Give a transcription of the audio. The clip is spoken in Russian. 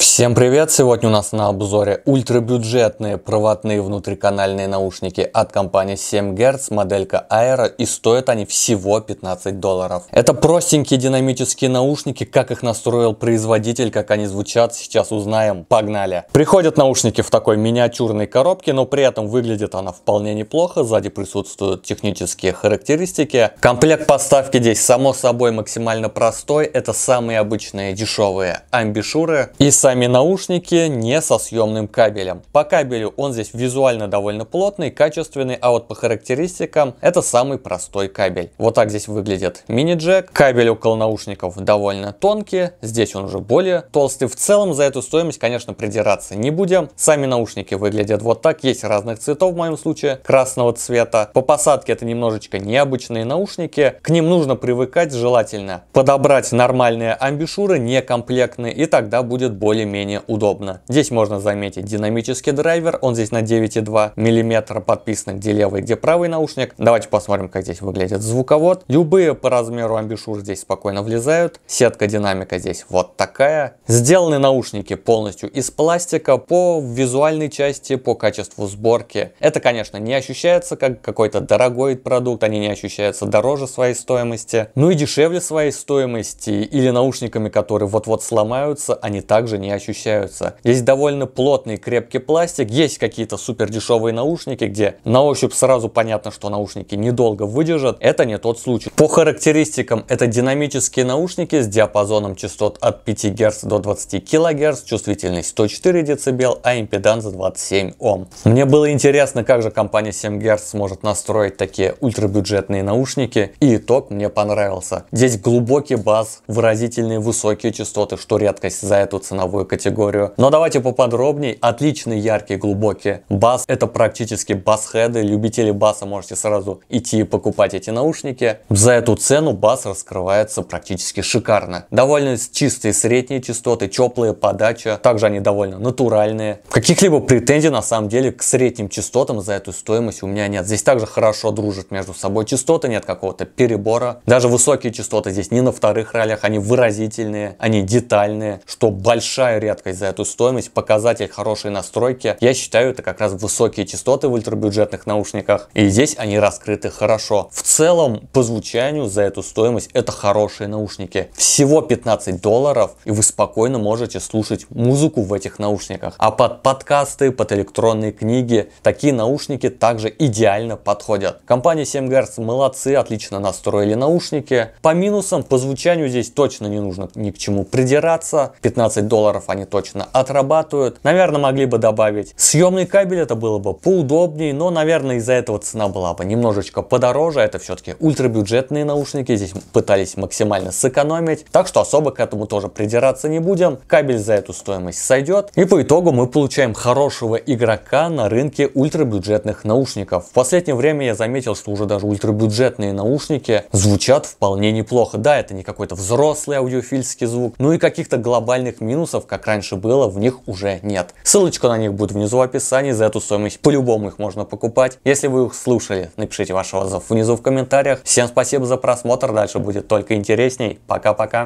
Всем привет! Сегодня у нас на обзоре ультрабюджетные проводные внутриканальные наушники от компании 7 Гц, моделька Aero и стоят они всего 15 долларов. Это простенькие динамические наушники, как их настроил производитель, как они звучат, сейчас узнаем. Погнали! Приходят наушники в такой миниатюрной коробке, но при этом выглядит она вполне неплохо, сзади присутствуют технические характеристики. Комплект поставки здесь само собой максимально простой, это самые обычные дешевые амбишуры и сайт сами наушники не со съемным кабелем. По кабелю он здесь визуально довольно плотный, качественный, а вот по характеристикам это самый простой кабель. Вот так здесь выглядит мини-джек. Кабель около наушников довольно тонкий, здесь он уже более толстый. В целом за эту стоимость, конечно, придираться не будем. Сами наушники выглядят вот так, есть разных цветов в моем случае, красного цвета. По посадке это немножечко необычные наушники, к ним нужно привыкать желательно. Подобрать нормальные амбишуры, некомплектные, и тогда будет более более-менее удобно. Здесь можно заметить динамический драйвер, он здесь на 9,2 мм подписан, где левый, где правый наушник. Давайте посмотрим, как здесь выглядит звуковод. Любые по размеру амбишур здесь спокойно влезают. Сетка динамика здесь вот такая. Сделаны наушники полностью из пластика по визуальной части, по качеству сборки. Это, конечно, не ощущается как какой-то дорогой продукт, они не ощущаются дороже своей стоимости. Ну и дешевле своей стоимости или наушниками, которые вот-вот сломаются, они также не ощущаются. Есть довольно плотный крепкий пластик, есть какие-то супер дешевые наушники, где на ощупь сразу понятно, что наушники недолго выдержат. Это не тот случай. По характеристикам это динамические наушники с диапазоном частот от 5 Гц до 20 кГц, чувствительность 104 дБ, а импеданс 27 Ом. Мне было интересно, как же компания 7 Гц сможет настроить такие ультрабюджетные наушники, и итог мне понравился. Здесь глубокий бас, выразительные высокие частоты, что редкость за эту ценовую такую категорию. Но давайте поподробнее. Отличный, яркий, глубокий бас. Это практически бас-хеды. Любители баса можете сразу идти покупать эти наушники. За эту цену бас раскрывается практически шикарно. Довольно чистые средние частоты, теплая подача. Также они довольно натуральные. Каких-либо претензий на самом деле к средним частотам за эту стоимость у меня нет. Здесь также хорошо дружат между собой частоты, нет какого-то перебора. Даже высокие частоты здесь не на вторых ролях, они выразительные, они детальные, что большая большая редкость за эту стоимость. Показатель хорошей настройки, я считаю, это как раз высокие частоты в ультрабюджетных наушниках. И здесь они раскрыты хорошо. В целом, по звучанию за эту стоимость это хорошие наушники. Всего 15 долларов, и вы спокойно можете слушать музыку в этих наушниках. А под подкасты, под электронные книги, такие наушники также идеально подходят. Компания 7 GHz молодцы, отлично настроили наушники. По минусам, по звучанию здесь точно не нужно ни к чему придираться. 15 долларов долларов они точно отрабатывают. Наверное, могли бы добавить съемный кабель, это было бы поудобнее, но, наверное, из-за этого цена была бы немножечко подороже. Это все-таки ультрабюджетные наушники, здесь пытались максимально сэкономить, так что особо к этому тоже придираться не будем. Кабель за эту стоимость сойдет. И по итогу мы получаем хорошего игрока на рынке ультрабюджетных наушников. В последнее время я заметил, что уже даже ультрабюджетные наушники звучат вполне неплохо. Да, это не какой-то взрослый аудиофильский звук, ну и каких-то глобальных минусов, как раньше было, в них уже нет. Ссылочка на них будет внизу в описании, за эту стоимость по-любому их можно покупать. Если вы их слушали, напишите ваш отзыв внизу в комментариях. Всем спасибо за просмотр, дальше будет только интересней. Пока-пока.